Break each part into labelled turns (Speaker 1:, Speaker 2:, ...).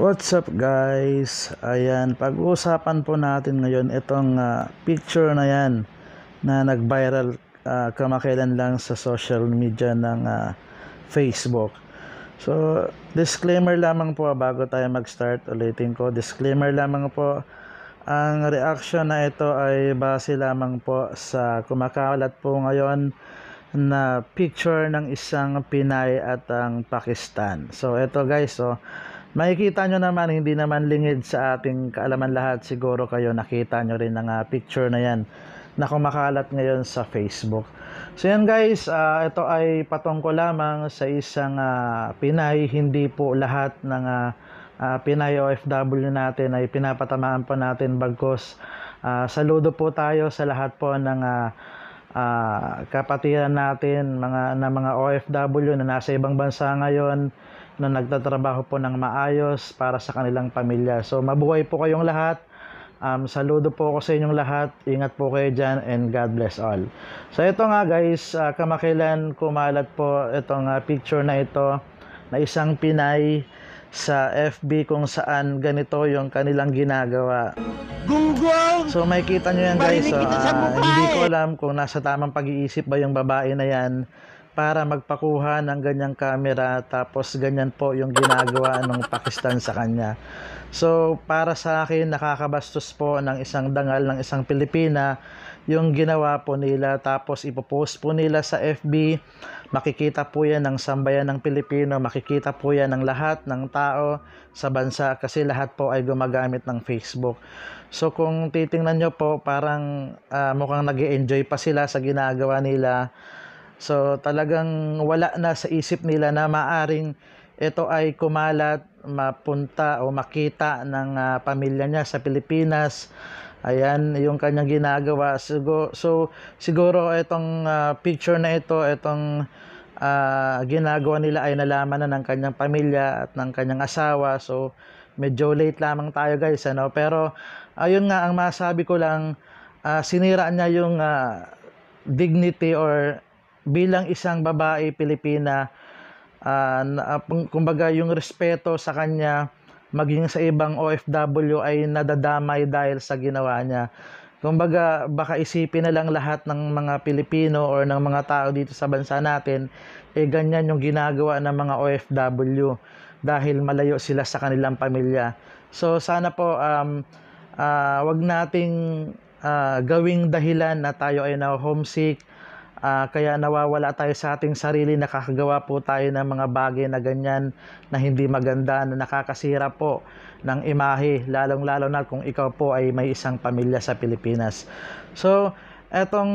Speaker 1: What's up guys? Ayan, pag-uusapan po natin ngayon itong uh, picture na yan na nag-viral uh, kamakailan lang sa social media ng uh, Facebook. So, disclaimer lamang po bago tayo mag-start, ulitin ko, disclaimer lamang po, ang reaction na ito ay base lamang po sa kumakalat po ngayon na picture ng isang Pinay at ang Pakistan. So, ito guys, so, oh, Makikita nyo naman, hindi naman lingid sa ating kaalaman lahat. Siguro kayo nakita nyo rin ang picture na yan na kumakalat ngayon sa Facebook. So yan guys, uh, ito ay patungkol lamang sa isang uh, Pinay. Hindi po lahat ng uh, uh, Pinay OFW natin ay pinapatamaan po natin bagkos. Uh, saludo po tayo sa lahat po ng uh, uh, kapatiran natin, mga, na mga OFW na nasa ibang bansa ngayon na nagtatrabaho po ng maayos para sa kanilang pamilya. So mabuhay po kayong lahat. Um, saludo po ako sa inyong lahat. Ingat po kayo dyan and God bless all. So ito nga guys, uh, ah, kamakilan kumalat po itong uh, picture na ito na isang Pinay sa FB kung saan ganito yung kanilang ginagawa. Gunggol! So makikita nyo yan guys. So, uh, ah, hindi ko alam kung nasa tamang pag-iisip ba yung babae na yan para magpakuha ng ganyang camera tapos ganyan po yung ginagawa ng Pakistan sa kanya. So para sa akin nakakabastos po ng isang dangal ng isang Pilipina yung ginawa po nila tapos ipopost po nila sa FB. Makikita po yan ng sambayan ng Pilipino, makikita po yan ng lahat ng tao sa bansa kasi lahat po ay gumagamit ng Facebook. So kung titingnan nyo po parang uh, mukhang nag enjoy pa sila sa ginagawa nila So talagang wala na sa isip nila na maaring ito ay kumalat, mapunta o makita ng uh, pamilya niya sa Pilipinas. Ayan, yung kanyang ginagawa. Siguro, so, siguro itong uh, picture na ito, itong uh, ginagawa nila ay nalaman na ng kanyang pamilya at ng kanyang asawa. So, medyo late lamang tayo guys. Ano? Pero, ayun nga, ang masabi ko lang, uh, sinira niya yung uh, dignity or bilang isang babae Pilipina uh, na, ah, kumbaga yung respeto sa kanya maging sa ibang OFW ay nadadamay dahil sa ginawa niya. Kumbaga, baka isipin na lang lahat ng mga Pilipino or ng mga tao dito sa bansa natin, eh ganyan yung ginagawa ng mga OFW dahil malayo sila sa kanilang pamilya. So sana po um, uh, wag nating uh, gawing dahilan na tayo ay na homesick Uh, kaya nawawala tayo sa ating sarili, nakakagawa po tayo ng mga bagay na ganyan na hindi maganda, na nakakasira po ng imahe, lalong-lalo na kung ikaw po ay may isang pamilya sa Pilipinas. So, etong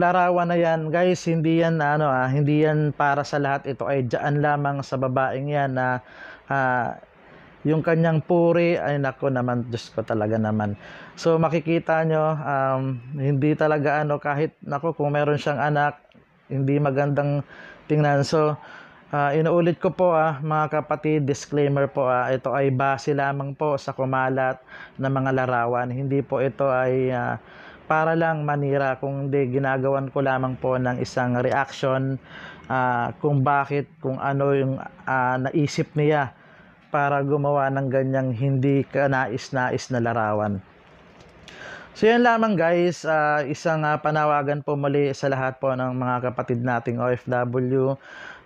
Speaker 1: larawan na yan, guys, hindi yan ano, ah, hindi yan para sa lahat. Ito ay diyan lamang sa babaeng yan na ah, yung kanyang puri ay nako naman Diyos ko talaga naman so makikita nyo um, hindi talaga ano kahit nako kung meron siyang anak hindi magandang tingnan so uh, inuulit ko po ah mga kapatid disclaimer po ah ito ay base lamang po sa kumalat na mga larawan hindi po ito ay uh, para lang manira kung hindi ginagawan ko lamang po ng isang reaction uh, kung bakit kung ano yung uh, naisip niya para gumawa ng ganyang hindi kanais-nais na larawan. So yan lamang guys, uh, isang uh, panawagan po muli sa lahat po ng mga kapatid nating OFW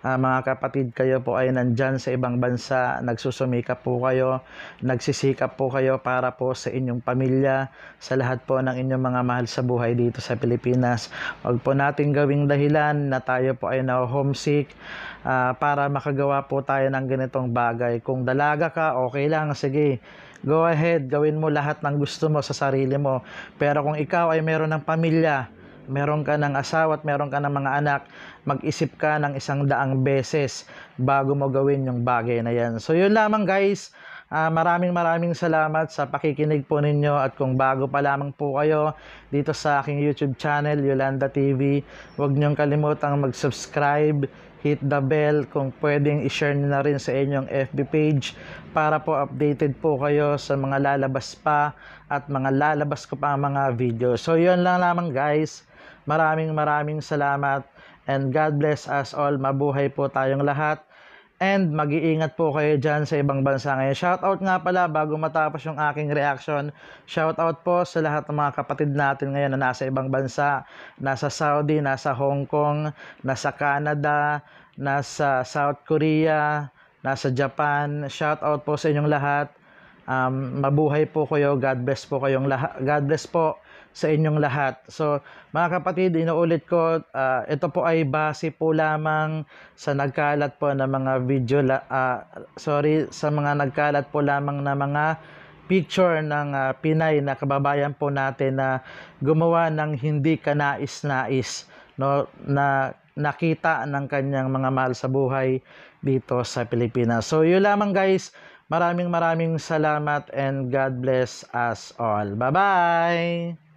Speaker 1: uh, mga kapatid kayo po ay nandyan sa ibang bansa, nagsusumikap po kayo, nagsisikap po kayo para po sa inyong pamilya, sa lahat po ng inyong mga mahal sa buhay dito sa Pilipinas. Huwag po natin gawing dahilan na tayo po ay na homesick uh, ah, para makagawa po tayo ng ganitong bagay. Kung dalaga ka, okay lang, sige. Go ahead, gawin mo lahat ng gusto mo sa sarili mo. Pero kung ikaw ay meron ng pamilya, meron ka ng asawa at meron ka ng mga anak, mag-isip ka ng isang daang beses bago mo gawin yung bagay na yan. So yun lamang guys. Uh, maraming maraming salamat sa pakikinig po ninyo at kung bago pa lamang po kayo dito sa aking YouTube channel, Yolanda TV, huwag niyong kalimutang mag-subscribe, hit the bell kung pwedeng i-share nyo na rin sa inyong FB page para po updated po kayo sa mga lalabas pa at mga lalabas ko pa mga video. So yun lang lamang guys. Maraming maraming salamat and God bless us all. Mabuhay po tayong lahat. And mag-iingat po kayo dyan sa ibang bansa ngayon. Shoutout nga pala bago matapos yung aking reaction. Shoutout po sa lahat ng mga kapatid natin ngayon na nasa ibang bansa. Nasa Saudi, nasa Hong Kong, nasa Canada, nasa South Korea, nasa Japan. Shoutout po sa inyong lahat. Um, mabuhay po kayo. God bless po kayong lahat. God bless po sa inyong lahat. So, mga kapatid, inuulit ko, uh, ito po ay base po lamang sa nagkalat po ng mga video, uh, sorry, sa mga nagkalat po lamang na mga picture ng uh, Pinay na kababayan po natin na gumawa ng hindi kanais-nais no na nakita ng kanyang mga mahal sa buhay dito sa Pilipinas. So yun lamang guys, Maraming maraming salamat and God bless us all. Bye-bye!